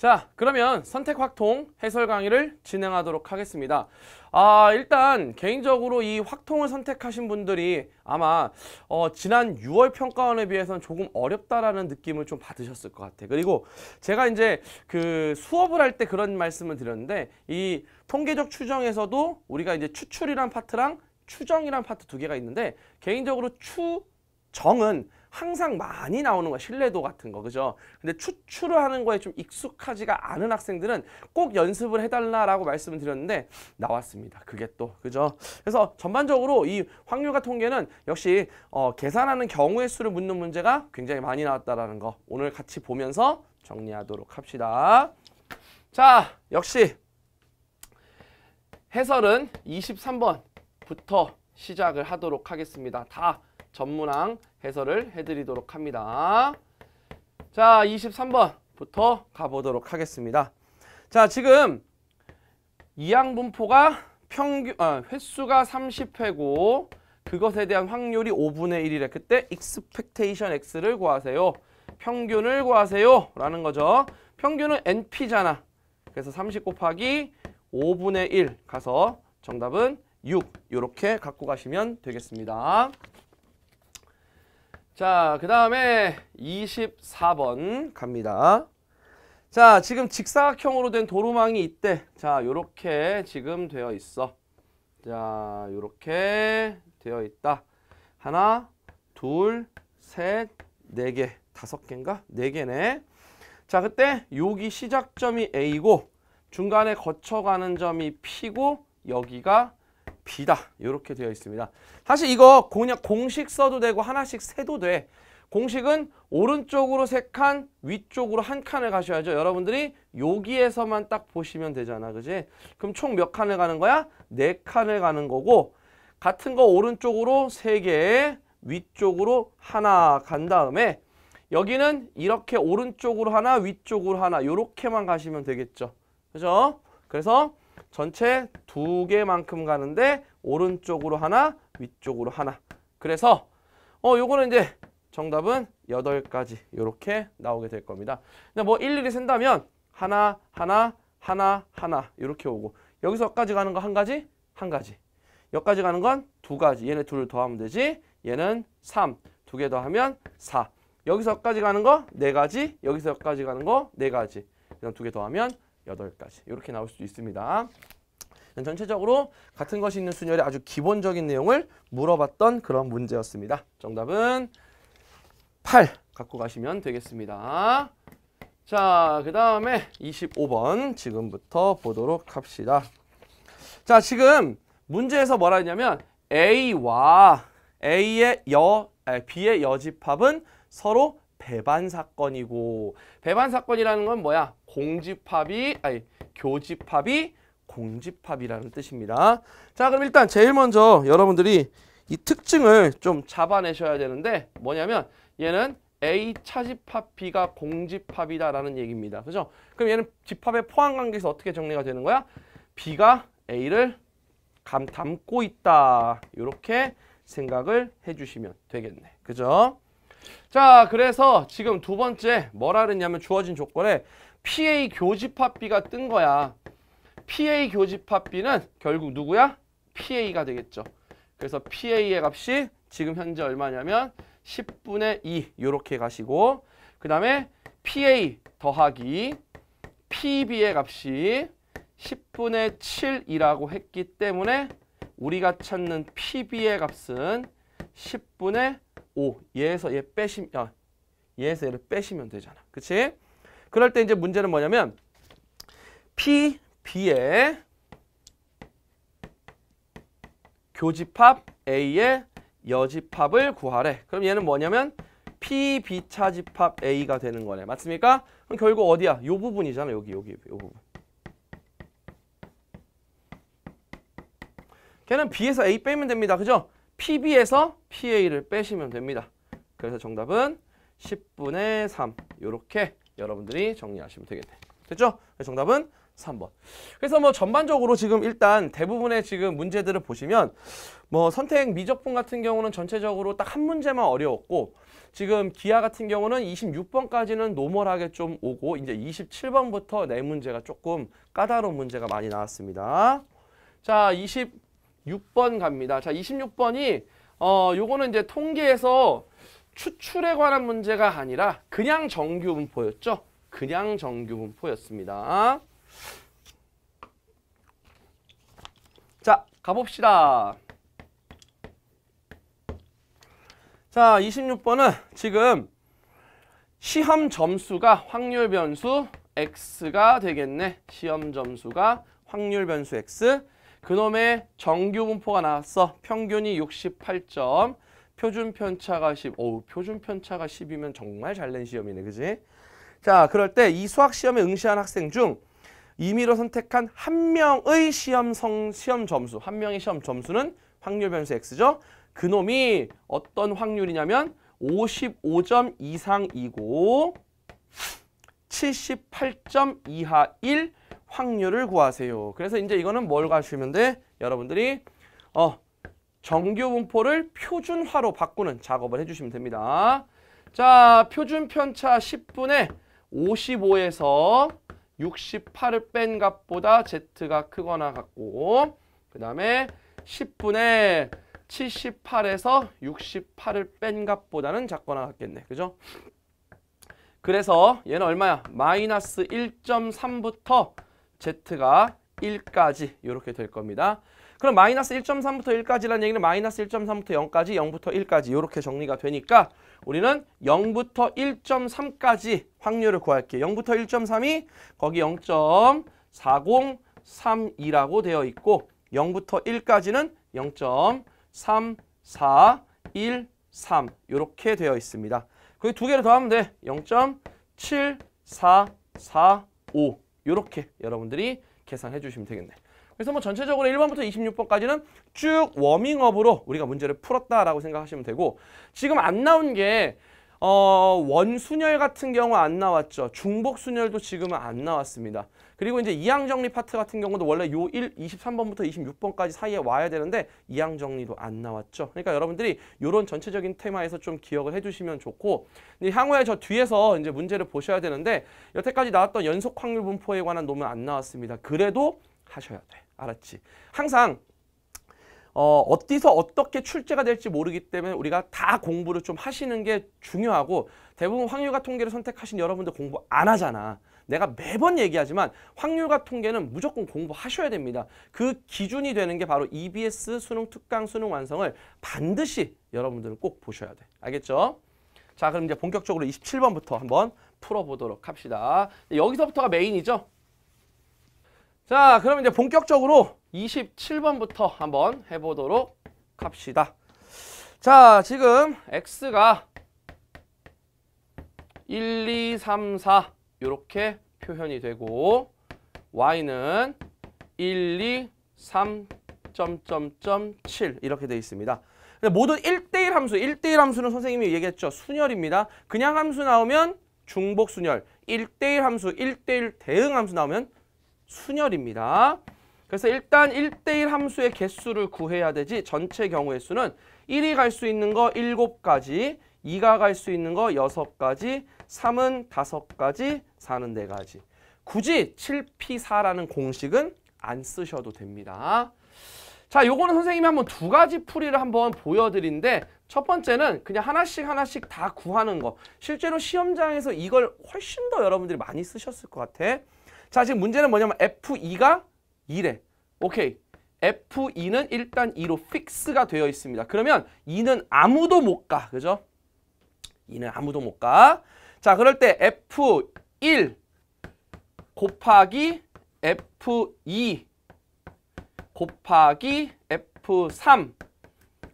자 그러면 선택 확통 해설 강의를 진행하도록 하겠습니다 아 일단 개인적으로 이 확통을 선택하신 분들이 아마 어, 지난 6월 평가원에 비해서는 조금 어렵다라는 느낌을 좀 받으셨을 것 같아요 그리고 제가 이제 그 수업을 할 때 그런 말씀을 드렸는데 이 통계적 추정에서도 우리가 이제 추출이란 파트랑 추정이란 파트 두 개가 있는데 개인적으로 추정은 항상 많이 나오는 거 신뢰도 같은 거 그죠? 근데 추출을 하는 거에 좀 익숙하지가 않은 학생들은 꼭 연습을 해달라라고 말씀을 드렸는데 나왔습니다. 그게 또 그죠? 그래서 전반적으로 이 확률과 통계는 역시 어, 계산하는 경우의 수를 묻는 문제가 굉장히 많이 나왔다라는 거 오늘 같이 보면서 정리하도록 합시다. 자 역시 해설은 23번부터 시작을 하도록 하겠습니다. 다 전문항 해설을 해드리도록 합니다. 자, 23번부터 가보도록 하겠습니다. 자, 지금 이항분포가 평균 아, 횟수가 30회고 그것에 대한 확률이 5분의 1이래. 그때 익스펙테이션 x를 구하세요. 평균을 구하세요. 라는 거죠. 평균은 np잖아. 그래서 30 곱하기 5분의 1 가서 정답은 6 이렇게 갖고 가시면 되겠습니다. 자, 그 다음에 24번 갑니다. 자, 지금 직사각형으로 된 도로망이 있대. 자, 요렇게 지금 되어 있어. 자, 요렇게 되어 있다. 하나, 둘, 셋, 네 개. 다섯 개인가? 네 개네. 자, 그때 여기 시작점이 A고 중간에 거쳐가는 점이 P고 여기가 B다. 요렇게 되어 있습니다. 사실 이거 그냥 공식 써도 되고 하나씩 세도 돼. 공식은 오른쪽으로 세칸 위쪽으로 한 칸을 가셔야죠. 여러분들이 여기에서만 딱 보시면 되잖아. 그지? 그럼 총 몇 칸을 가는 거야? 네 칸을 가는 거고 같은 거 오른쪽으로 세개 위쪽으로 하나 간 다음에 여기는 이렇게 오른쪽으로 하나 위쪽으로 하나 이렇게만 가시면 되겠죠. 그죠? 그래서 전체 두 개만큼 가는데 오른쪽으로 하나 위쪽으로 하나. 그래서 어 요거는 이제 정답은 8가지 이렇게 나오게 될 겁니다. 근데 뭐 일일이 센다면 하나, 하나, 하나, 하나 이렇게 오고 여기서까지 가는 거 한 가지, 한 가지. 여기까지 가는 건 두 가지. 얘네 둘을 더하면 되지. 얘는 3. 두 개 더하면 4. 여기서까지 가는 거 네 가지. 여기서까지 가는 거 네 가지. 그냥 두개 더하면 여덟 가지. 이렇게 나올 수도 있습니다. 전체적으로 같은 것이 있는 순열의 아주 기본적인 내용을 물어봤던 그런 문제였습니다. 정답은 8 갖고 가시면 되겠습니다. 자, 그 다음에 25번 지금부터 보도록 합시다. 자, 지금 문제에서 뭐라 했냐면 A와 A의 여, 아 B의 여집합은 서로 배반 사건이고 배반 사건이라는 건 뭐야? 공집합이 아니 교집합이 공집합이라는 뜻입니다. 자 그럼 일단 제일 먼저 여러분들이 이 특징을 좀 잡아내셔야 되는데 뭐냐면 얘는 A 차집합 B가 공집합이다라는 얘기입니다. 그죠? 그럼 얘는 집합의 포함 관계에서 어떻게 정리가 되는 거야? B가 A를 감 담고 있다. 이렇게 생각을 해주시면 되겠네. 그죠? 자, 그래서 지금 두 번째 뭐라 그랬냐면 주어진 조건에 PA 교집합 B가 뜬 거야. PA 교집합비는 결국 누구야? PA가 되겠죠. 그래서 PA의 값이 지금 현재 얼마냐면 10분의 2 이렇게 가시고 그 다음에 PA 더하기 PB의 값이 10분의 7이라고 했기 때문에 우리가 찾는 PB의 값은 10분의 5 얘에서 얘 빼시면 아, 얘에서 얘를 빼시면 되잖아. 그치? 그럴 때 이제 문제는 뭐냐면 P, B의 교집합 A의 여집합을 구하래. 그럼 얘는 뭐냐면 P, B차 집합 A가 되는 거네. 맞습니까? 그럼 결국 어디야? 요 부분이잖아. 여기, 여기, 요 부분. 걔는 B에서 A 빼면 됩니다. 그죠? PB에서 PA를 빼시면 됩니다. 그래서 정답은 10분의 3. 이렇게 여러분들이 정리하시면 되겠네. 됐죠? 정답은 3번. 그래서 뭐 전반적으로 지금 일단 대부분의 지금 문제들을 보시면 뭐 선택 미적분 같은 경우는 전체적으로 딱 한 문제만 어려웠고 지금 기아 같은 경우는 26번까지는 노멀하게 좀 오고 이제 27번부터 내 문제가 조금 까다로운 문제가 많이 나왔습니다. 자, 26번 갑니다. 자, 26번이 어 요거는 이제 통계에서 추출에 관한 문제가 아니라 그냥 정규 분포였죠. 그냥 정규 분포였습니다. 가봅시다. 자, 26번은 지금 시험 점수가 확률 변수 x가 되겠네. 시험 점수가 확률 변수 x. 그놈의 정규 분포가 나왔어. 평균이 68점. 표준 편차가 10. 어 표준 편차가 10이면 정말 잘 낸 시험이네. 그지? 자, 그럴 때 이 수학 시험에 응시한 학생 중 임의로 선택한 한 명의 시험 성 시험 점수, 한 명의 시험 점수는 확률 변수 x죠. 그놈이 어떤 확률이냐면 55점 이상이고 78점 이하 1 확률을 구하세요. 그래서 이제 이거는 뭘 가시면 돼? 여러분들이 어 정규 분포를 표준화로 바꾸는 작업을 해주시면 됩니다. 자, 표준 편차 10분에 55에서 68을 뺀 값보다 z가 크거나 같고 그 다음에 10분의 78에서 68을 뺀 값보다는 작거나 같겠네. 그죠? 그래서 얘는 얼마야? 마이너스 1.3부터 z가 1까지 이렇게 될 겁니다. 그럼 마이너스 1.3부터 1까지라는 얘기는 마이너스 1.3부터 0까지, 0부터 1까지 이렇게 정리가 되니까 우리는 0부터 1.3까지 확률을 구할게요. 0부터 1.3이 거기 0.4032라고 되어 있고 0부터 1까지는 0.3413 이렇게 되어 있습니다. 그게 두 개를 더하면 돼. 0.7445 이렇게 여러분들이 계산해 주시면 되겠네. 요 그래서 뭐 전체적으로 1번부터 26번까지는 쭉 워밍업으로 우리가 문제를 풀었다라고 생각하시면 되고 지금 안 나온 게 어, 원순열 같은 경우 안 나왔죠. 중복순열도 지금은 안 나왔습니다. 그리고 이제 이항정리 파트 같은 경우도 원래 요 1, 23번부터 26번까지 사이에 와야 되는데 이항정리도 안 나왔죠. 그러니까 여러분들이 요런 전체적인 테마에서 좀 기억을 해주시면 좋고 향후에 저 뒤에서 이제 문제를 보셔야 되는데 여태까지 나왔던 연속 확률 분포에 관한 논문 안 나왔습니다. 그래도 하셔야 돼. 알았지? 항상 어, 어디서 어떻게 출제가 될지 모르기 때문에 우리가 다 공부를 좀 하시는 게 중요하고 대부분 확률과 통계를 선택하신 여러분들 공부 안 하잖아. 내가 매번 얘기하지만 확률과 통계는 무조건 공부하셔야 됩니다. 그 기준이 되는 게 바로 EBS 수능 특강 수능 완성을 반드시 여러분들은 꼭 보셔야 돼. 알겠죠? 자 그럼 이제 본격적으로 27번부터 한번 풀어보도록 합시다. 네, 여기서부터가 메인이죠? 자, 그럼 이제 본격적으로 27번부터 한번 해보도록 합시다. 자, 지금 x가 1, 2, 3, 4 이렇게 표현이 되고 y는 1, 2, 3, 7 이렇게 되어 있습니다. 모든 1대1 함수, 1대1 함수는 선생님이 얘기했죠. 순열입니다. 그냥 함수 나오면 중복 순열, 1대1 함수, 1대1 대응 함수 나오면 순열입니다. 그래서 일단 1대1 함수의 개수를 구해야 되지 전체 경우의 수는 1이 갈 수 있는 거 7가지, 2가 갈 수 있는 거 6가지, 3은 5가지, 4는 4가지. 굳이 7P4라는 공식은 안 쓰셔도 됩니다. 자, 요거는 선생님이 한번 두 가지 풀이를 한번 보여드린데 첫 번째는 그냥 하나씩 하나씩 다 구하는 거. 실제로 시험장에서 이걸 훨씬 더 여러분들이 많이 쓰셨을 것 같아. 자, 지금 문제는 뭐냐면 F2가 2래. 오케이. F2는 일단 2로 픽스가 되어 있습니다. 그러면 2는 아무도 못 가. 그죠? 2는 아무도 못 가. 자, 그럴 때 F1 곱하기 F2 곱하기 F3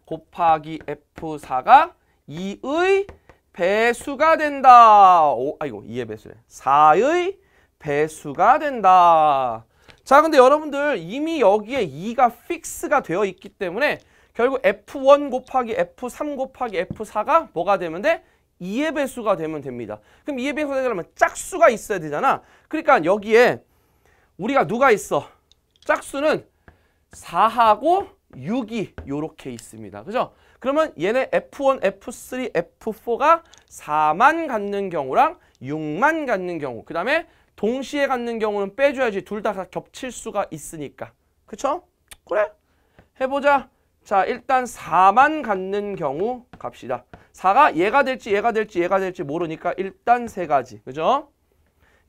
곱하기 F4가 2의 배수가 된다. 오, 아이고, 2의 배수래. 4의 배수가 된다. 자, 근데 여러분들 이미 여기에 2가 픽스가 되어 있기 때문에 결국 F1 곱하기 F3 곱하기 F4가 뭐가 되면 돼? 2의 배수가 되면 됩니다. 그럼 2의 배수가 되려면 짝수가 있어야 되잖아. 그러니까 여기에 우리가 누가 있어? 짝수는 4하고 6이 요렇게 있습니다. 그죠? 그러면 얘네 F1, F3, F4가 4만 갖는 경우랑 6만 갖는 경우 그 다음에 동시에 갖는 경우는 빼줘야지 둘 다 겹칠 수가 있으니까. 그쵸? 그래. 해보자. 자 일단 4만 갖는 경우 갑시다. 4가 얘가 될지 얘가 될지 얘가 될지 모르니까 일단 세 가지. 그죠?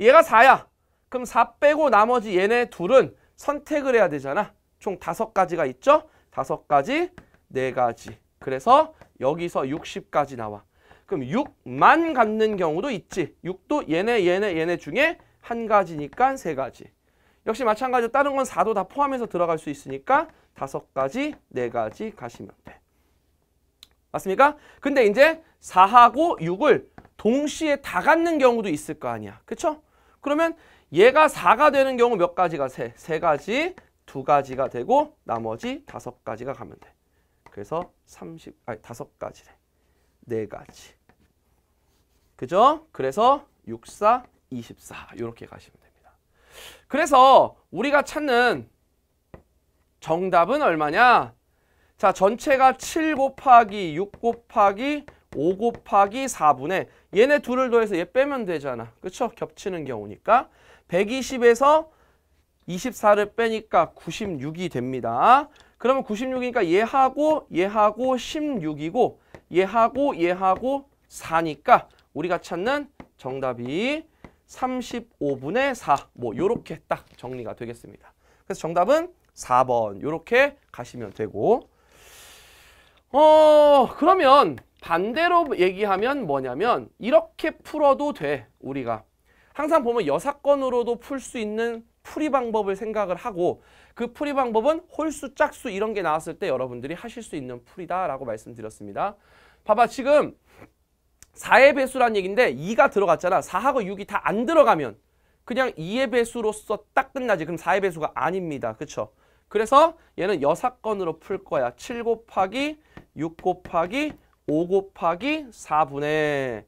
얘가 4야. 그럼 4 빼고 나머지 얘네 둘은 선택을 해야 되잖아. 총 다섯 가지가 있죠? 다섯 가지, 네 가지. 그래서 여기서 60까지 나와. 그럼 6만 갖는 경우도 있지. 6도 얘네, 얘네, 얘네 중에 한 가지니까 세 가지. 역시 마찬가지로 다른 건 4도 다 포함해서 들어갈 수 있으니까 다섯 가지, 네 가지 가시면 돼. 맞습니까? 근데 이제 4하고 6을 동시에 다 갖는 경우도 있을 거 아니야. 그쵸? 그러면 얘가 4가 되는 경우 몇 가지가 세? 세 가지, 두 가지가 되고 나머지 다섯 가지가 가면 돼. 그래서 30, 아니 다섯 가지래. 네 가지. 그죠? 그래서 6, 4, 24 이렇게 가시면 됩니다. 그래서 우리가 찾는 정답은 얼마냐? 자, 전체가 7 곱하기 6 곱하기 5 곱하기 4분의 얘네 둘을 더해서 얘 빼면 되잖아. 그렇죠? 겹치는 경우니까 120에서 24를 빼니까 96이 됩니다. 그러면 96이니까 얘하고 얘하고 16이고 얘하고 얘하고 4니까 우리가 찾는 정답이 35분의 4. 뭐 요렇게 딱 정리가 되겠습니다. 그래서 정답은 4번 요렇게 가시면 되고 어 그러면 반대로 얘기하면 뭐냐면 이렇게 풀어도 돼 우리가 항상 보면 여사건으로도 풀 수 있는 풀이 방법을 생각을 하고 그 풀이 방법은 홀수 짝수 이런 게 나왔을 때 여러분들이 하실 수 있는 풀이다 라고 말씀드렸습니다 봐봐 지금 4의 배수란 얘기인데 2가 들어갔잖아. 4하고 6이 다 안 들어가면 그냥 2의 배수로서 딱 끝나지. 그럼 4의 배수가 아닙니다. 그쵸? 그래서 얘는 여사건으로 풀 거야. 7 곱하기 6 곱하기 5 곱하기 4분의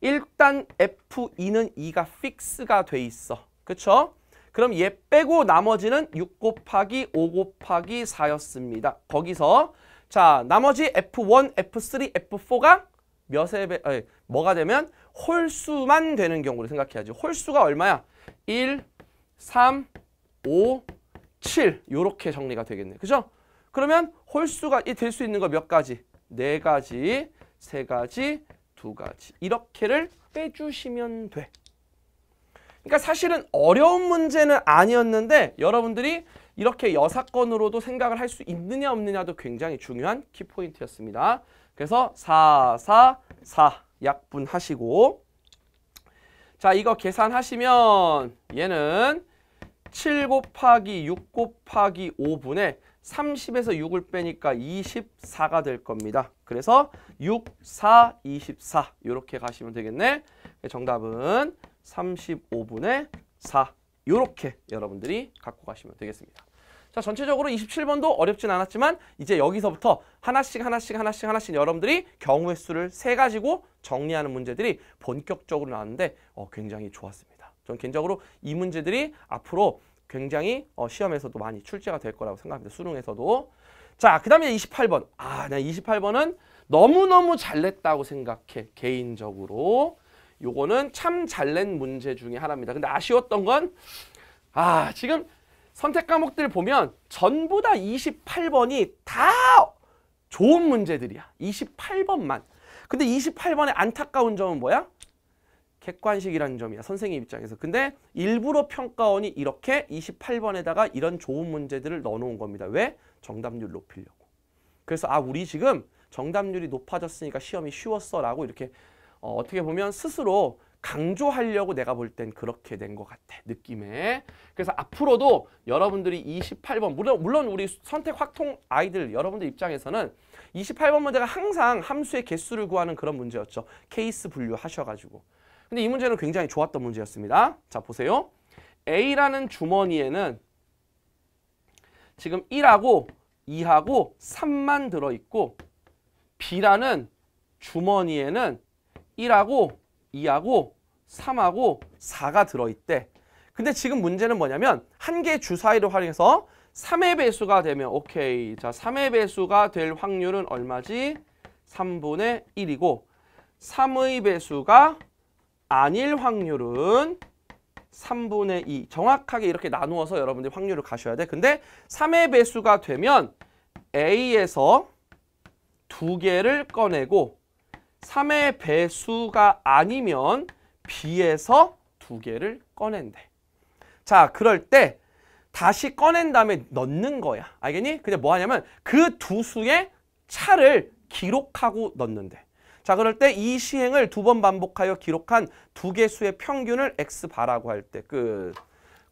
일단 F2는 2가 픽스가 돼 있어. 그쵸? 그럼 얘 빼고 나머지는 6 곱하기 5 곱하기 4였습니다. 거기서 자 나머지 F1, F3, F4가 몇에 배, 아니, 뭐가 되면 홀수만 되는 경우를 생각해야지. 홀수가 얼마야? 1, 3, 5, 7 이렇게 정리가 되겠네. 그죠? 그러면 홀수가 될 수 있는 거 몇 가지? 네 가지, 세 가지, 두 가지 이렇게를 빼주시면 돼. 그러니까 사실은 어려운 문제는 아니었는데 여러분들이 이렇게 여사건으로도 생각을 할 수 있느냐 없느냐도 굉장히 중요한 키포인트였습니다. 그래서 4, 4, 4 약분하시고 자 이거 계산하시면 얘는 7 곱하기 6 곱하기 5분의 30에서 6을 빼니까 24가 될 겁니다. 그래서 6, 4, 24 이렇게 가시면 되겠네. 네, 정답은 35분의 4 이렇게 여러분들이 갖고 가시면 되겠습니다. 자 전체적으로 27번도 어렵진 않았지만 이제 여기서부터 하나씩 하나씩 하나씩 하나씩 여러분들이 경우의 수를 세 가지고 정리하는 문제들이 본격적으로 나왔는데 어, 굉장히 좋았습니다. 전 개인적으로 이 문제들이 앞으로 굉장히 어, 시험에서도 많이 출제가 될 거라고 생각합니다. 수능에서도. 자, 그 다음에 28번. 아, 나 28번은 너무너무 잘 냈다고 생각해, 개인적으로. 요거는 참 잘 낸 문제 중에 하나입니다. 근데 아쉬웠던 건, 아, 지금 선택 과목들 보면 전부 다 28번이 다 좋은 문제들이야. 28번만. 근데 28번의 안타까운 점은 뭐야? 객관식이라는 점이야. 선생님 입장에서. 근데 일부러 평가원이 이렇게 28번에다가 이런 좋은 문제들을 넣어놓은 겁니다. 왜? 정답률 높이려고. 그래서 아 우리 지금 정답률이 높아졌으니까 시험이 쉬웠어 라고 이렇게 어, 어떻게 보면 스스로 강조하려고 내가 볼 땐 그렇게 된 것 같아 느낌에 그래서 앞으로도 여러분들이 28번 물론, 물론 우리 선택 확통 아이들 여러분들 입장에서는 28번 문제가 항상 함수의 개수를 구하는 그런 문제였죠 케이스 분류하셔가지고 근데 이 문제는 굉장히 좋았던 문제였습니다 자 보세요 A라는 주머니에는 지금 1하고 2하고 3만 들어있고 B라는 주머니에는 1하고 2하고 3하고 4가 들어있대. 근데 지금 문제는 뭐냐면 한 개의 주사위를 활용해서 3의 배수가 되면 오케이. 자, 3의 배수가 될 확률은 얼마지? 3분의 1이고 3의 배수가 아닐 확률은 3분의 2. 정확하게 이렇게 나누어서 여러분들이 확률을 가셔야 돼. 근데 3의 배수가 되면 A에서 두개를 꺼내고 3의 배수가 아니면 B에서 두 개를 꺼낸대. 자, 그럴 때 다시 꺼낸 다음에 넣는 거야. 알겠니? 근데 뭐 하냐면 그 두 수의 차를 기록하고 넣는데. 자, 그럴 때 이 시행을 두 번 반복하여 기록한 두 개수의 평균을 x 바라고 할 때 끝.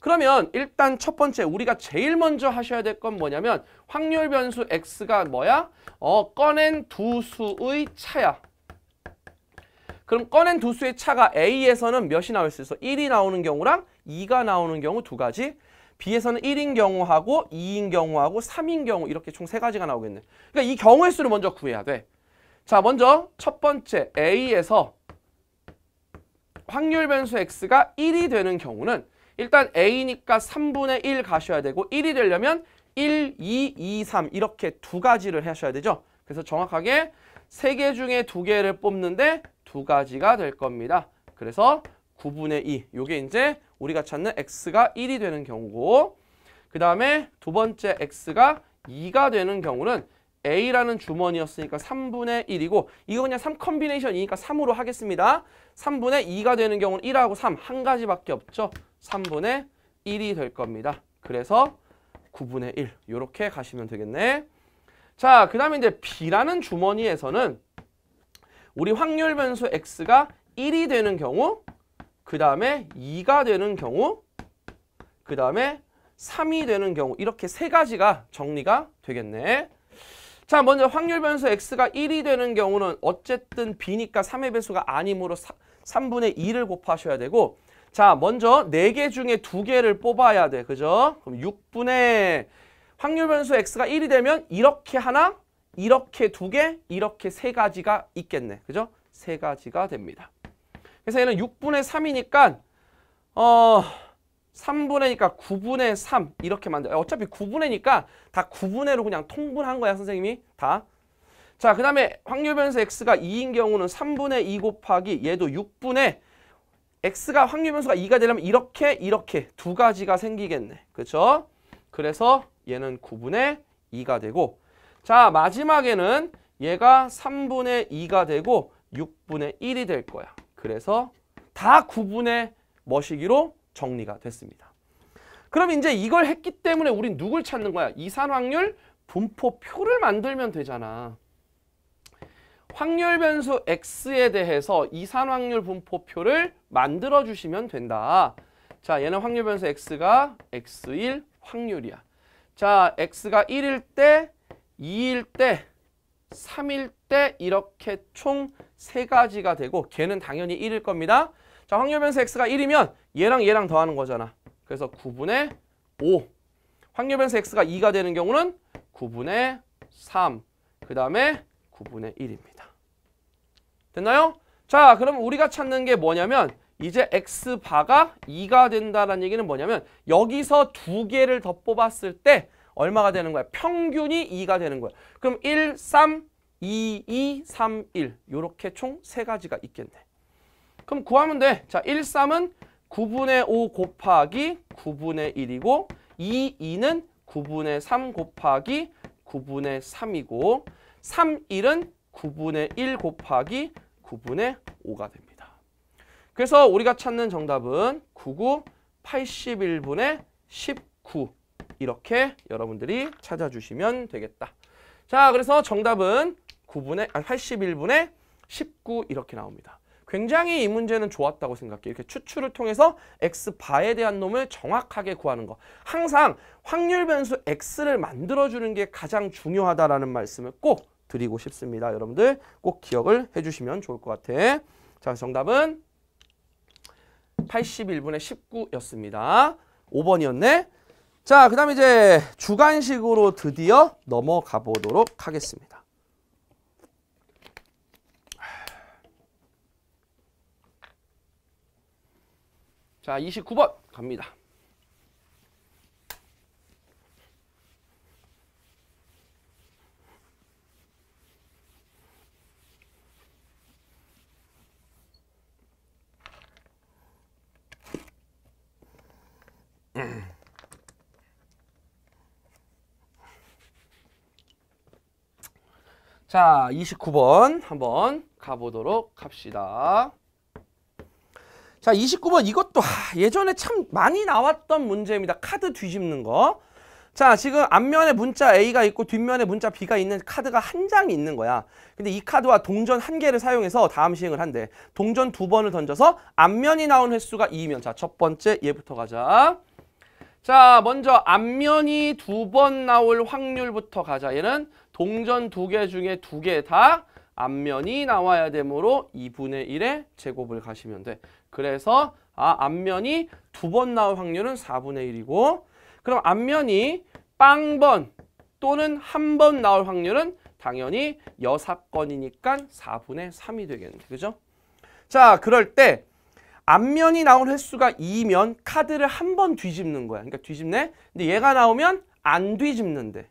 그러면 일단 첫 번째 우리가 제일 먼저 하셔야 될 건 뭐냐면 확률 변수 x가 뭐야? 어, 꺼낸 두 수의 차야. 그럼 꺼낸 두 수의 차가 A에서는 몇이 나올 수 있어? 1이 나오는 경우랑 2가 나오는 경우 두 가지. B에서는 1인 경우하고 2인 경우하고 3인 경우 이렇게 총 세 가지가 나오겠네. 그러니까 이 경우의 수를 먼저 구해야 돼. 자, 먼저 첫 번째 A에서 확률 변수 X가 1이 되는 경우는 일단 A니까 3분의 1 가셔야 되고 1이 되려면 1, 2, 2, 3 이렇게 두 가지를 하셔야 되죠. 그래서 정확하게 세 개 중에 두 개를 뽑는데 두 가지가 될 겁니다. 그래서 9분의 2, 이게 이제 우리가 찾는 x가 1이 되는 경우고 그 다음에 두 번째 x가 2가 되는 경우는 A라는 주머니였으니까 3분의 1이고 이거 그냥 3 컨비네이션이니까 3으로 하겠습니다. 3분의 2가 되는 경우는 1하고 3, 한 가지밖에 없죠. 3분의 1이 될 겁니다. 그래서 9분의 1 이렇게 가시면 되겠네. 자, 그 다음에 이제 B라는 주머니에서는 우리 확률 변수 x가 1이 되는 경우 그 다음에 2가 되는 경우 그 다음에 3이 되는 경우 이렇게 세 가지가 정리가 되겠네. 자 먼저 확률 변수 x가 1이 되는 경우는 어쨌든 b니까 3의 배수가 아니므로 3, 3분의 2를 곱하셔야 되고 자 먼저 4개 중에 2개를 뽑아야 돼. 그죠? 그럼 6분의 확률 변수 x가 1이 되면 이렇게 하나 이렇게 두 개, 이렇게 세 가지가 있겠네. 그죠? 세 가지가 됩니다. 그래서 얘는 6분의 3이니까 어 3분의니까 9분의 3 이렇게 만들 어차피 9분의니까 다 9분의로 그냥 통분한 거야 선생님이 다. 자그 다음에 확률 변수 x가 2인 경우는 3분의 2 곱하기 얘도 6분의 x가 확률 변수가 2가 되려면 이렇게 이렇게 두 가지가 생기겠네. 그렇죠? 그래서 얘는 9분의 2가 되고 자 마지막에는 얘가 3분의 2가 되고 6분의 1이 될 거야. 그래서 다 9분의 머시기로 정리가 됐습니다. 그럼 이제 이걸 했기 때문에 우린 누굴 찾는 거야? 이산 확률 분포표를 만들면 되잖아. 확률 변수 x에 대해서 이산 확률 분포표를 만들어 주시면 된다. 자, 얘는 확률 변수 x가 x1 확률이야. 자, x가 1일 때 2일때 3일 때 이렇게 총 세가지가 되고 걔는 당연히 1일 겁니다. 자, 확률 변수 x가 1이면 얘랑 얘랑 더하는 거잖아. 그래서 9분의 5. 확률 변수 x가 2가 되는 경우는 9분의 3. 그 다음에 9분의 1입니다. 됐나요? 자, 그럼 우리가 찾는 게 뭐냐면 이제 x바가 2가 된다는 얘기는 뭐냐면 여기서 두 개를 더 뽑았을 때 얼마가 되는 거야? 평균이 2가 되는 거야. 그럼 1, 3, 2, 2, 3, 1 이렇게 총 세가지가 있겠네. 그럼 구하면 돼. 자, 1, 3은 9분의 5 곱하기 9분의 1이고 2, 2는 9분의 3 곱하기 9분의 3이고 3, 1은 9분의 1 곱하기 9분의 5가 됩니다. 그래서 우리가 찾는 정답은 99, 81분의 19 이렇게 여러분들이 찾아주시면 되겠다. 자, 그래서 정답은 9분의, 아, 니 81분의 19 이렇게 나옵니다. 굉장히 이 문제는 좋았다고 생각해 이렇게 추출을 통해서 x바에 대한 놈을 정확하게 구하는 거. 항상 확률 변수 x를 만들어주는 게 가장 중요하다라는 말씀을 꼭 드리고 싶습니다. 여러분들 꼭 기억을 해주시면 좋을 것 같아. 자, 정답은 81분의 19였습니다. 5번이었네. 자, 그 다음에 이제 주관식으로 드디어 넘어가 보도록 하겠습니다. 자, 29번 갑니다. 자, 29번 한번 가보도록 합시다. 자, 29번 이것도 하, 예전에 참 많이 나왔던 문제입니다. 카드 뒤집는 거. 자, 지금 앞면에 문자 A가 있고 뒷면에 문자 B가 있는 카드가 한 장이 있는 거야. 근데 이 카드와 동전 한 개를 사용해서 다음 시행을 한대. 동전 두 번을 던져서 앞면이 나온 횟수가 2면. 자, 첫 번째 얘부터 가자. 자, 먼저 앞면이 두 번 나올 확률부터 가자. 얘는 동전 두 개 중에 두 개 다 앞면이 나와야 되므로 2분의 1의 제곱을 가시면 돼. 그래서 아 앞면이 두 번 나올 확률은 4분의 1이고 그럼 앞면이 빵번 또는 한 번 나올 확률은 당연히 여사건이니까 4분의 3이 되겠는데 그죠? 자, 그럴 때 앞면이 나온 횟수가 2면 카드를 한 번 뒤집는 거야. 그러니까 뒤집네. 근데 얘가 나오면 안 뒤집는데.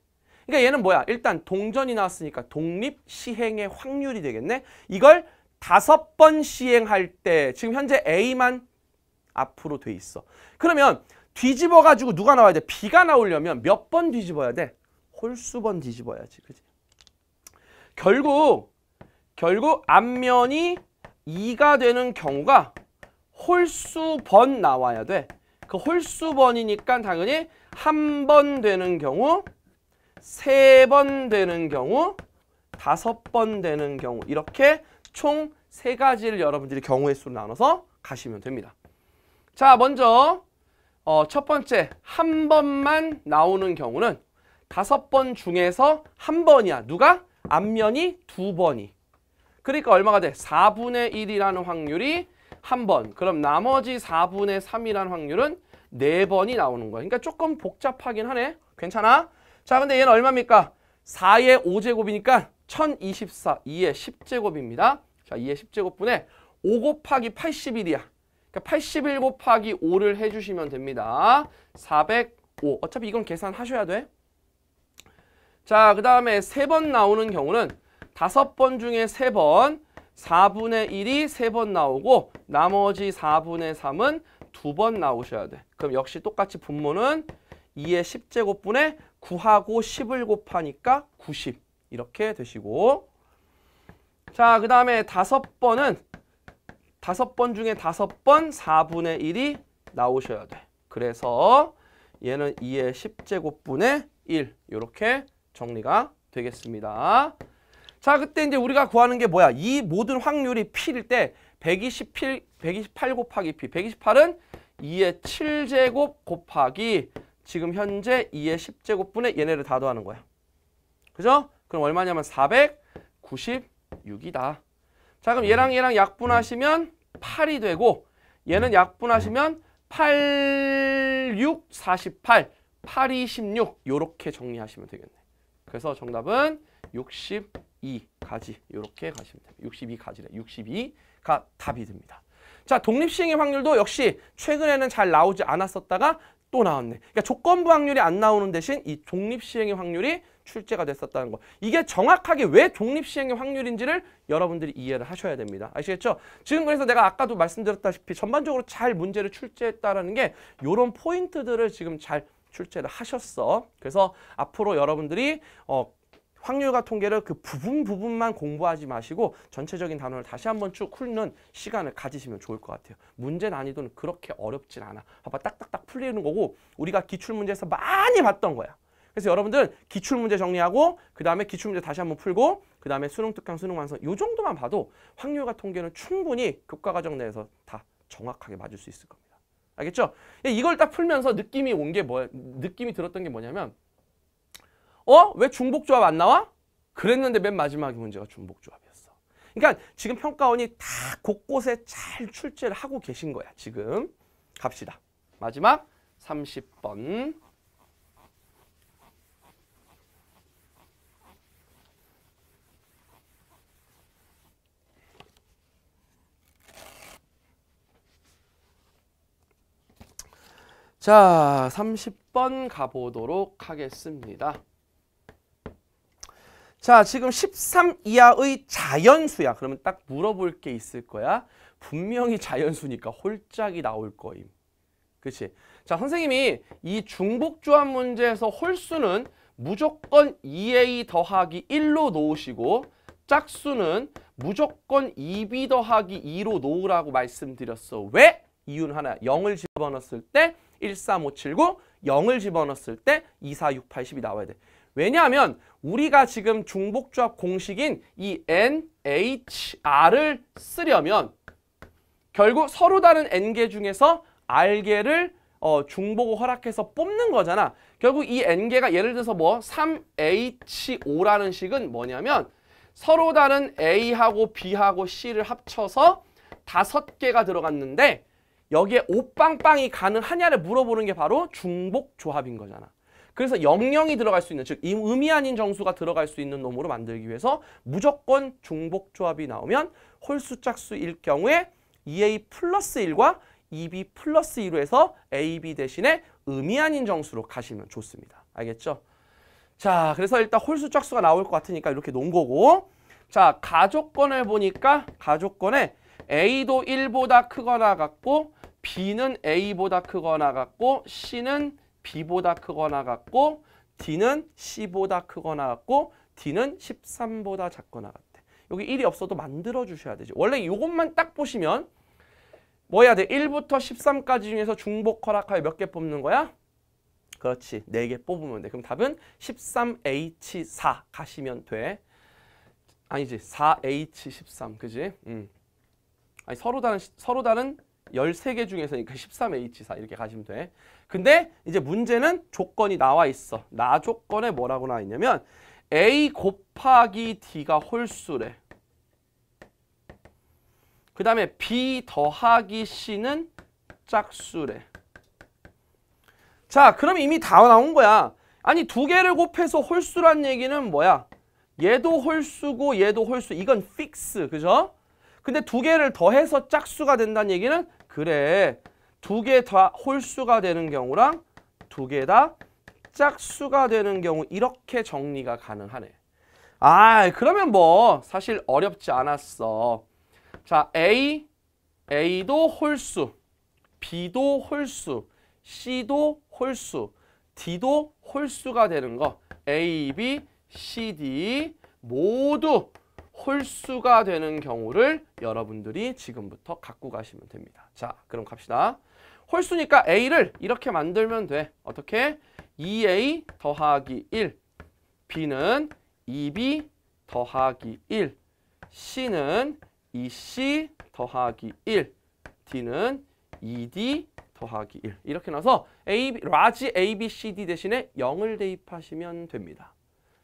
그러니까 얘는 뭐야? 일단 동전이 나왔으니까 독립 시행의 확률이 되겠네. 이걸 다섯 번 시행할 때 지금 현재 A만 앞으로 돼 있어. 그러면 뒤집어 가지고 누가 나와야 돼? B가 나오려면 몇 번 뒤집어야 돼? 홀수 번 뒤집어야지. 그지? 결국 결국 앞면이 2가 되는 경우가 홀수 번 나와야 돼. 그 홀수 번이니까 당연히 한 번 되는 경우 세번 되는 경우, 다섯 번 되는 경우 이렇게 총 세 가지를 여러분들이 경우의 수로 나눠서 가시면 됩니다. 자, 먼저 어, 첫 번째 한 번만 나오는 경우는 다섯 번 중에서 한 번이야. 누가? 앞면이 두 번이. 그러니까 얼마가 돼? 4분의 1이라는 확률이 한 번. 그럼 나머지 4분의 3이라는 확률은 네번이 나오는 거야. 그러니까 조금 복잡하긴 하네. 괜찮아? 자, 근데 얘는 얼마입니까? 4의 5제곱이니까 1024, 2의 10제곱입니다. 자, 2의 10제곱분에 5 곱하기 81이야. 그러니까 81 곱하기 5를 해주시면 됩니다. 405. 어차피 이건 계산하셔야 돼. 자, 그 다음에 세 번 나오는 경우는 다섯 번 중에 세번 4분의 1이 세 번 나오고 나머지 4분의 3은 두 번 나오셔야 돼. 그럼 역시 똑같이 분모는 2의 1 0제곱분에 9하고 10을 곱하니까 90 이렇게 되시고 자, 그 다음에 다섯 번은 다섯 번 중에 다섯 번 4분의 1이 나오셔야 돼. 그래서 얘는 2의 10제곱분의 1 이렇게 정리가 되겠습니다. 자, 그때 이제 우리가 구하는 게 뭐야? 이 모든 확률이 P일 때 128, 128 곱하기 P. 128은 2의 7제곱 곱하기 지금 현재 2의 10제곱분의 얘네를 다 더하는 거야. 그죠? 그럼 얼마냐면 496이다. 자 그럼 얘랑 얘랑 약분하시면 8이 되고 얘는 약분하시면 8, 6, 48, 8, 2, 16 이렇게 정리하시면 되겠네. 그래서 정답은 62가지 이렇게 가시면 됩니다. 62가지래. 62가 답이 됩니다. 자 독립시행의 확률도 역시 최근에는 잘 나오지 않았었다가 또 나왔네. 그러니까 조건부 확률이 안 나오는 대신 이 독립시행의 확률이 출제가 됐었다는 거. 이게 정확하게 왜 독립시행의 확률인지를 여러분들이 이해를 하셔야 됩니다. 아시겠죠? 지금 그래서 내가 아까도 말씀드렸다시피 전반적으로 잘 문제를 출제했다라는 게 이런 포인트들을 지금 잘 출제를 하셨어. 그래서 앞으로 여러분들이 어, 확률과 통계를 그 부분 부분만 공부하지 마시고 전체적인 단원을 다시 한번 쭉 훑는 시간을 가지시면 좋을 것 같아요. 문제 난이도는 그렇게 어렵진 않아. 봐봐 딱딱딱 풀리는 거고 우리가 기출문제에서 많이 봤던 거야. 그래서 여러분들은 기출문제 정리하고 그 다음에 기출문제 다시 한번 풀고 그 다음에 수능 특강 수능 완성 요 정도만 봐도 확률과 통계는 충분히 교과과정 내에서 다 정확하게 맞을 수 있을 겁니다. 알겠죠? 예, 이걸 딱 풀면서 느낌이 온 게 뭐, 느낌이 들었던 게 뭐냐면 어? 왜 중복조합 안 나와? 그랬는데 맨 마지막에 문제가 중복조합이었어. 그러니까 지금 평가원이 다 곳곳에 잘 출제를 하고 계신 거야. 지금 갑시다. 마지막 30번. 자, 30번 가보도록 하겠습니다. 자, 지금 13 이하의 자연수야. 그러면 딱 물어볼 게 있을 거야. 분명히 자연수니까 홀짝이 나올 거임. 그치? 자, 선생님이 이 중복조합 문제에서 홀수는 무조건 2a 더하기 1로 놓으시고 짝수는 무조건 2b 더하기 2로 놓으라고 말씀드렸어. 왜? 이유는 하나. 0을 집어넣었을 때 1, 3, 5, 7, 9, 0을 집어넣었을 때 2, 4, 6, 80이 나와야 돼. 왜냐하면 우리가 지금 중복조합 공식인 이 NHR을 쓰려면 결국 서로 다른 N개 중에서 R개를 어, 중복을 허락해서 뽑는 거잖아. 결국 이 N개가 예를 들어서 뭐 3H5라는 식은 뭐냐면 서로 다른 A하고 B하고 C를 합쳐서 다섯 개가 들어갔는데 여기에 오빵빵이 가능하냐를 물어보는 게 바로 중복 조합인 거잖아. 그래서 영영이 들어갈 수 있는 즉 음이 아닌 정수가 들어갈 수 있는 놈으로 만들기 위해서 무조건 중복 조합이 나오면 홀수 짝수일 경우에 2a 플러스 1과 2b 플러스 2로 해서 ab 대신에 음이 아닌 정수로 가시면 좋습니다. 알겠죠? 자, 그래서 일단 홀수 짝수가 나올 것 같으니까 이렇게 놓은 거고 자, 가족권을 보니까 가족권에 a도 1보다 크거나 같고 b는 a보다 크거나 같고 c는 B보다 크거나 같고 D는 C보다 크거나 같고 D는 13보다 작거나 같대. 여기 1이 없어도 만들어 주셔야 되지. 원래 이것만 딱 보시면 뭐 해야 돼? 1부터 13까지 중에서 중복 허락하여 몇 개 뽑는 거야? 그렇지. 4개 뽑으면 돼. 그럼 답은 13H4 가시면 돼. 아니지. 4H13. 그지? 음. 아니 서로 다른 서로 다른 13개 중에서니까 13H4 이렇게 가시면 돼. 근데 이제 문제는 조건이 나와 있어. 나 조건에 뭐라고 나와 있냐면 A 곱하기 D가 홀수래. 그 다음에 B 더하기 C는 짝수래. 자, 그럼 이미 다 나온 거야. 아니 두 개를 곱해서 홀수란 얘기는 뭐야? 얘도 홀수고 얘도 홀수. 이건 픽스, 그죠? 근데 두 개를 더해서 짝수가 된다는 얘기는 그래. 두개다 홀수가 되는 경우랑 두 개 다 짝수가 되는 경우 이렇게 정리가 가능하네. 아 그러면 뭐 사실 어렵지 않았어. 자 A, A도 홀수, B도 홀수, C도 홀수, D도 홀수가 되는 거 A, B, C, D 모두 홀수가 되는 경우를 여러분들이 지금부터 갖고 가시면 됩니다. 자, 그럼 갑시다. 홀수니까 A를 이렇게 만들면 돼. 어떻게? 2A 더하기 1, B는 2B 더하기 1, C는 2C 더하기 1, D는 2D 더하기 1 이렇게 나서 A, 라지 A, B, C, D 대신에 0을 대입하시면 됩니다.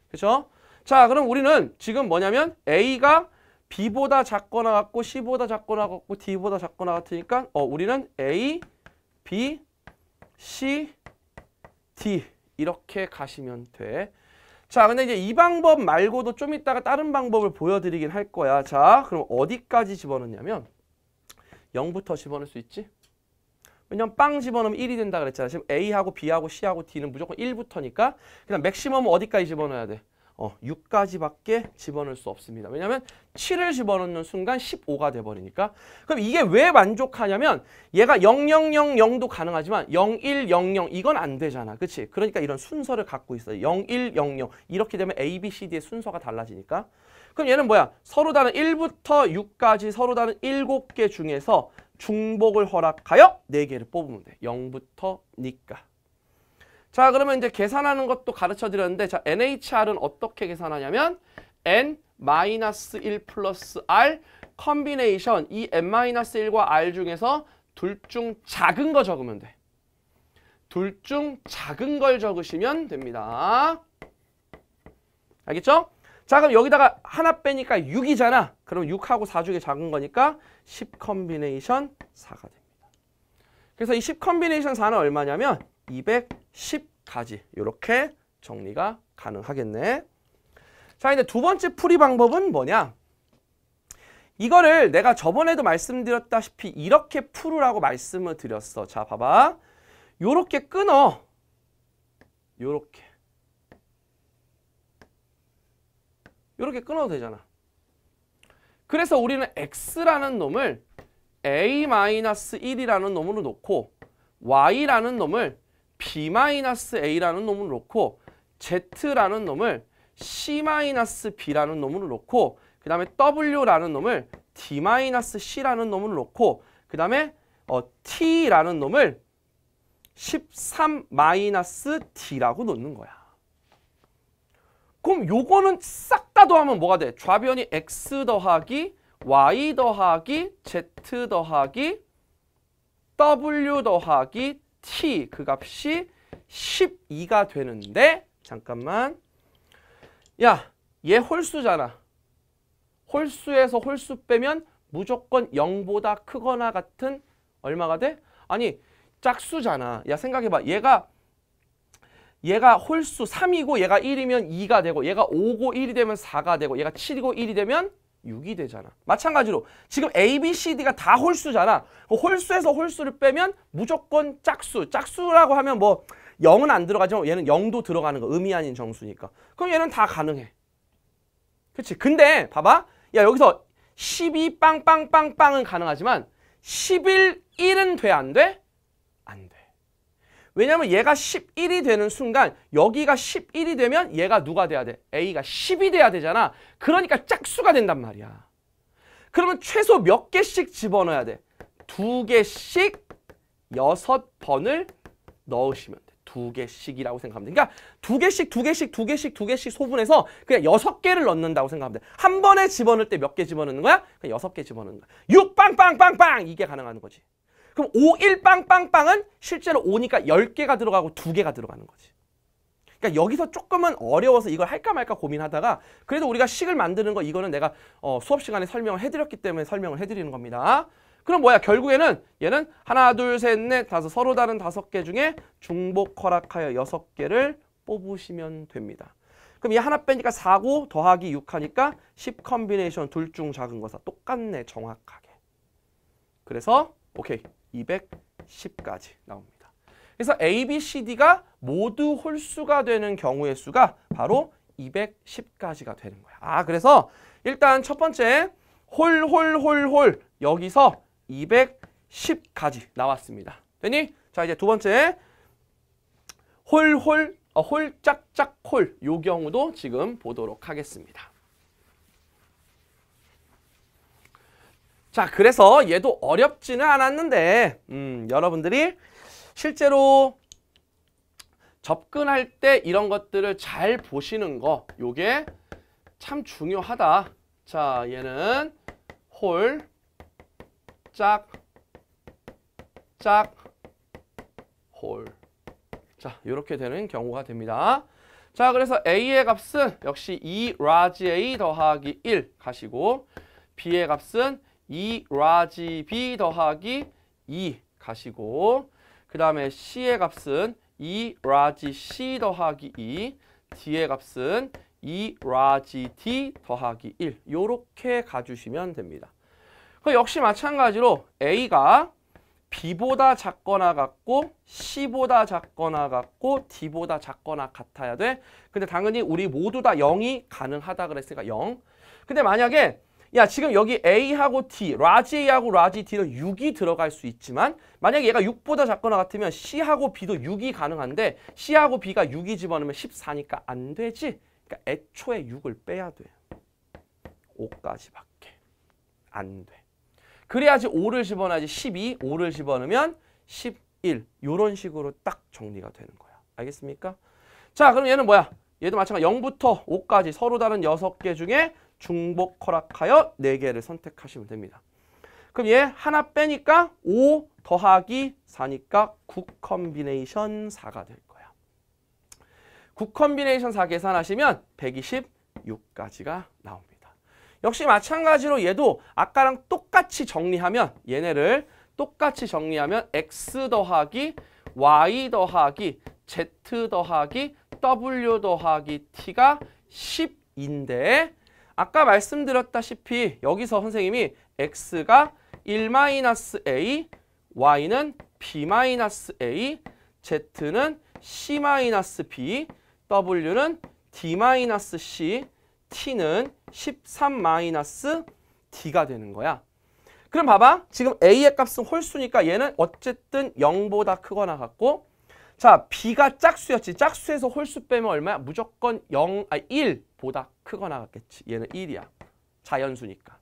그렇죠? 자 그럼 우리는 지금 뭐냐면 A가 B보다 작거나 같고 C보다 작거나 같고 D보다 작거나 같으니까 어, 우리는 A, B, C, D 이렇게 가시면 돼. 자 근데 이제 이 방법 말고도 좀 이따가 다른 방법을 보여드리긴 할 거야. 자 그럼 어디까지 집어넣냐면 0부터 집어넣을 수 있지? 왜냐면 빵 집어넣으면 1이 된다 그랬잖아. 지금 A하고 B하고 C하고 D는 무조건 1부터니까 그냥 맥시멈은 어디까지 집어넣어야 돼? 어, 6까지밖에 집어넣을 수 없습니다. 왜냐하면 7을 집어넣는 순간 15가 돼버리니까 그럼 이게 왜 만족하냐면 얘가 0000도 가능하지만 0100 이건 안 되잖아. 그치? 그러니까 이런 순서를 갖고 있어요. 0100 이렇게 되면 A, B, C, D의 순서가 달라지니까 그럼 얘는 뭐야? 서로 다른 1부터 6까지 서로 다른 7개 중에서 중복을 허락하여 4개를 뽑으면 돼. 0부터 니까. 자 그러면 이제 계산하는 것도 가르쳐 드렸는데 자 NHR은 어떻게 계산하냐면 N 마이너스 1 플러스 R 컨비네이션 이 N 마이너스 1과 R 중에서 둘 중 작은 거 적으면 돼. 둘 중 작은 걸 적으시면 됩니다. 알겠죠? 자 그럼 여기다가 하나 빼니까 6이잖아. 그럼 6하고 4 중에 작은 거니까 10 컨비네이션 4가 됩니다. 그래서 이 10 컨비네이션 4는 얼마냐면 200 1 0가지 이렇게 정리가 가능하겠네. 자, 이제 두 번째 풀이 방법은 뭐냐? 이거를 내가 저번에도 말씀드렸다시피 이렇게 풀으라고 말씀을 드렸어. 자, 봐봐. 요렇게 끊어. 요렇게. 요렇게 끊어도 되잖아. 그래서 우리는 x라는 놈을 a-1이라는 놈으로 놓고 y라는 놈을 B-A라는 놈을 놓고 Z라는 놈을 C-B라는 놈을 놓고 그 다음에 W라는 놈을 D-C라는 놈을 놓고 그 다음에 어, T라는 놈을 13-D라고 놓는 거야. 그럼 요거는 싹 다 더하면 뭐가 돼? 좌변이 X 더하기 Y 더하기 Z 더하기 W 더하기 t 그 값이 12가 되는데 잠깐만 야 얘 홀수잖아 홀수에서 홀수 빼면 무조건 0보다 크거나 같은 얼마가 돼? 아니 짝수잖아 야 생각해봐 얘가 얘가 홀수 3이고 얘가 1이면 2가 되고 얘가 5고 1이 되면 4가 되고 얘가 7이고 1이 되면 6이 되잖아. 마찬가지로 지금 A, B, C, D가 다 홀수잖아. 홀수에서 홀수를 빼면 무조건 짝수. 짝수라고 하면 뭐 0은 안 들어가지만 얘는 0도 들어가는 거. 의미 아닌 정수니까. 그럼 얘는 다 가능해. 그렇지. 근데 봐봐. 야 여기서 12 빵빵빵빵은 가능하지만 11 1은 돼 안 돼? 안 돼. 왜냐면 얘가 11이 되는 순간 여기가 11이 되면 얘가 누가 돼야 돼? A가 10이 돼야 되잖아. 그러니까 짝수가 된단 말이야. 그러면 최소 몇 개씩 집어넣어야 돼? 두 개씩 여섯 번을 넣으시면 돼. 두 개씩이라고 생각하면 돼. 그러니까 두 개씩, 두 개씩, 두 개씩, 두 개씩 소분해서 그냥 여섯 개를 넣는다고 생각하면 돼. 한 번에 집어넣을 때 몇 개 집어넣는 거야? 그냥 여섯 개 집어넣는 거야. 육 빵빵빵빵 이게 가능한 거지. 그럼 5, 1, 빵빵빵은 실제로 5니까 10개가 들어가고 2개가 들어가는 거지. 그러니까 여기서 조금은 어려워서 이걸 할까 말까 고민하다가 그래도 우리가 식을 만드는 거 이거는 내가 어, 수업 시간에 설명을 해드렸기 때문에 설명을 해드리는 겁니다. 그럼 뭐야 결국에는 얘는 하나 둘 셋 넷 다섯 서로 다른 다섯 개 중에 중복 허락하여 여섯 개를 뽑으시면 됩니다. 그럼 이 하나 빼니까 4고 더하기 6하니까 10 컨비네이션 둘 중 작은 거사 똑같네 정확하게. 그래서 오케이 210까지 나옵니다. 그래서 A, B, C, D가 모두 홀수가 되는 경우의 수가 바로 210까지가 되는 거야. 아, 그래서 일단 첫 번째 홀, 홀, 홀, 홀 여기서 210까지 나왔습니다. 되니? 자, 이제 두 번째 홀, 홀, 어, 홀, 짝짝, 홀 요 경우도 지금 보도록 하겠습니다. 자 그래서 얘도 어렵지는 않았는데 음, 여러분들이 실제로 접근할 때 이런 것들을 잘 보시는 거 요게 참 중요하다 자 얘는 홀 짝, 짝, 홀. 자, 이렇게 되는 경우가 됩니다. 자, 그래서 A의 값은 역시 2 라지 A 더하기 1 가시고 B의 값은 2 라지 b 더하기 2 가시고 그 다음에 c의 값은 2 라지 c 더하기 2 d의 값은 2 라지 d 더하기 1 요렇게 가주시면 됩니다. 그 역시 마찬가지로 a가 b보다 작거나 같고 c보다 작거나 같고 d보다 작거나 같아야 돼. 근데 당연히 우리 모두 다 0이 가능하다 그랬으니까 0. 근데 만약에 야 지금 여기 A하고 D, 라지 A하고 라지 D는 6이 들어갈 수 있지만 만약에 얘가 6보다 작거나 같으면 C하고 B도 6이 가능한데 C하고 B가 6이 집어넣으면 14니까 안 되지. 그러니까 애초에 6을 빼야 돼. 5까지밖에 안 돼. 그래야지 5를 집어넣어야지 12, 5를 집어넣으면 11 이런 식으로 딱 정리가 되는 거야. 알겠습니까? 자 그럼 얘는 뭐야? 얘도 마찬가지 0부터 5까지 서로 다른 6개 중에 중복 허락하여 4개를 선택하시면 됩니다. 그럼 얘 하나 빼니까 5 더하기 4니까 9 컨비네이션 4가 될 거야. 9 컨비네이션 4 계산하시면 126까지가 나옵니다. 역시 마찬가지로 얘도 아까랑 똑같이 정리하면 얘네를 똑같이 정리하면 x 더하기 y 더하기 z 더하기 w 더하기 t가 10인데 아까 말씀드렸다시피 여기서 선생님이 x가 1-a, y는 b-a, z는 c-b, w는 d-c, t는 13-d가 되는 거야. 그럼 봐봐. 지금 a의 값은 홀수니까 얘는 어쨌든 0보다 크거나 같고 자, b가 짝수였지. 짝수에서 홀수 빼면 얼마야? 무조건 0, 아 1. 보다 크거나 같겠지. 얘는 1이야. 자연수니까.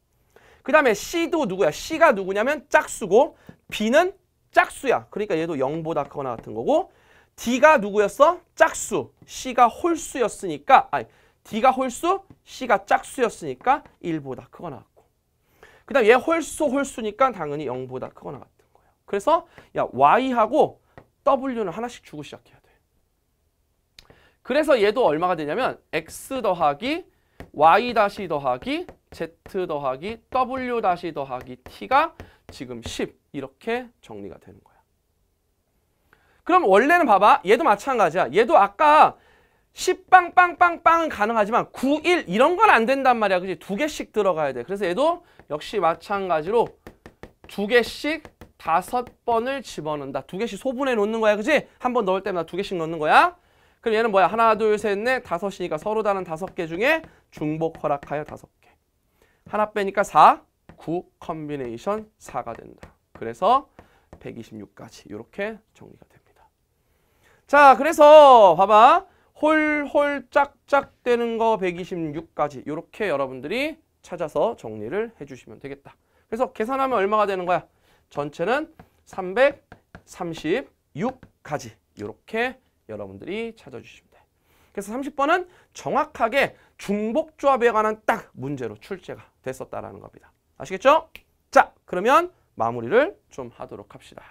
그 다음에 C도 누구야? C가 누구냐면 짝수고 B는 짝수야. 그러니까 얘도 0보다 크거나 같은 거고 D가 누구였어? 짝수. C가 홀수였으니까 아니 D가 홀수, C가 짝수였으니까 1보다 크거나 같고 그 다음 에얘 홀수 홀수니까 당연히 0보다 크거나 같은 거야. 그래서 야 Y하고 W는 하나씩 주고 시작해야 돼. 그래서 얘도 얼마가 되냐면 x 더하기 y 다시 더하기 z 더하기 w 다시 더하기 t가 지금 10 이렇게 정리가 되는 거야. 그럼 원래는 봐봐. 얘도 마찬가지야. 얘도 아까 10빵빵빵빵은 가능하지만 9, 1 이런 건 안 된단 말이야. 그지? 두 개씩 들어가야 돼. 그래서 얘도 역시 마찬가지로 두 개씩 다섯 번을 집어넣는다. 두 개씩 소분해 놓는 거야. 그지? 한번 넣을 때마다 두 개씩 넣는 거야. 그럼 얘는 뭐야? 하나, 둘, 셋, 넷, 다섯이니까 서로 다른 다섯 개 중에 중복 허락하여 다섯 개. 하나 빼니까 4, 9 컨비네이션 4가 된다. 그래서 126까지 이렇게 정리가 됩니다. 자, 그래서 봐봐. 홀홀 짝짝 되는 거 126까지 이렇게 여러분들이 찾아서 정리를 해주시면 되겠다. 그래서 계산하면 얼마가 되는 거야? 전체는 336까지 이렇게 여러분들이 찾아주시면 돼요. 그래서 30번은 정확하게 중복조합에 관한 딱 문제로 출제가 됐었다라는 겁니다. 아시겠죠? 자, 그러면 마무리를 좀 하도록 합시다.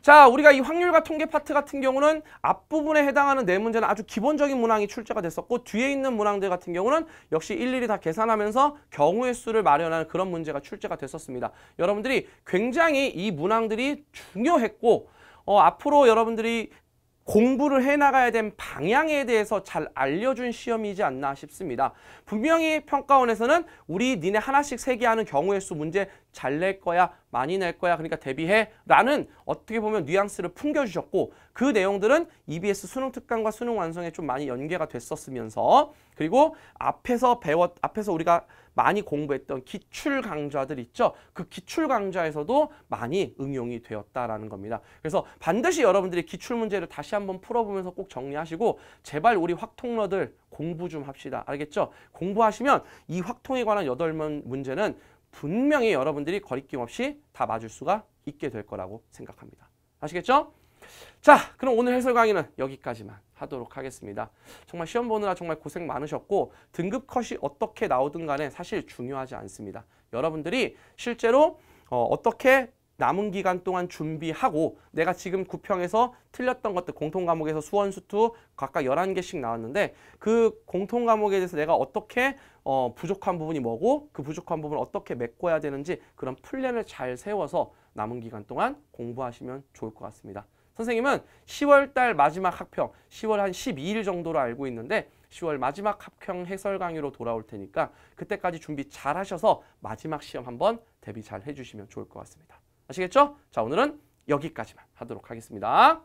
자, 우리가 이 확률과 통계 파트 같은 경우는 앞부분에 해당하는 네 문제는 아주 기본적인 문항이 출제가 됐었고 뒤에 있는 문항들 같은 경우는 역시 일일이 다 계산하면서 경우의 수를 마련하는 그런 문제가 출제가 됐었습니다. 여러분들이 굉장히 이 문항들이 중요했고 어, 앞으로 여러분들이 공부를 해나가야 된 방향에 대해서 잘 알려준 시험이지 않나 싶습니다. 분명히 평가원에서는 우리 니네 하나씩 세개하는 경우의 수 문제 잘낼 거야, 많이 낼 거야, 그러니까 대비해 라는 어떻게 보면 뉘앙스를 풍겨주셨고 그 내용들은 EBS 수능 특강과 수능 완성에 좀 많이 연계가 됐었으면서 그리고 앞에서 배웠, 앞에서 우리가 많이 공부했던 기출 강좌들 있죠. 그 기출 강좌에서도 많이 응용이 되었다라는 겁니다. 그래서 반드시 여러분들이 기출 문제를 다시 한번 풀어보면서 꼭 정리하시고 제발 우리 확통러들 공부 좀 합시다. 알겠죠? 공부하시면 이 확통에 관한 여덟 문제는 분명히 여러분들이 거리낌 없이 다 맞을 수가 있게 될 거라고 생각합니다. 아시겠죠? 자, 그럼 오늘 해설 강의는 여기까지만 하도록 하겠습니다. 정말 시험 보느라 정말 고생 많으셨고 등급 컷이 어떻게 나오든 간에 사실 중요하지 않습니다. 여러분들이 실제로 어, 어떻게 남은 기간 동안 준비하고 내가 지금 구평에서 틀렸던 것들 공통 과목에서 수원 수투 각각 열한 개씩 나왔는데 그 공통 과목에 대해서 내가 어떻게 어, 부족한 부분이 뭐고 그 부족한 부분을 어떻게 메꿔야 되는지 그런 플랜을 잘 세워서 남은 기간 동안 공부하시면 좋을 것 같습니다. 선생님은 10월 달 마지막 학평 10월 한 12일 정도로 알고 있는데 10월 마지막 학평 해설 강의로 돌아올 테니까 그때까지 준비 잘 하셔서 마지막 시험 한번 대비 잘 해주시면 좋을 것 같습니다. 아시겠죠? 자, 오늘은 여기까지만 하도록 하겠습니다.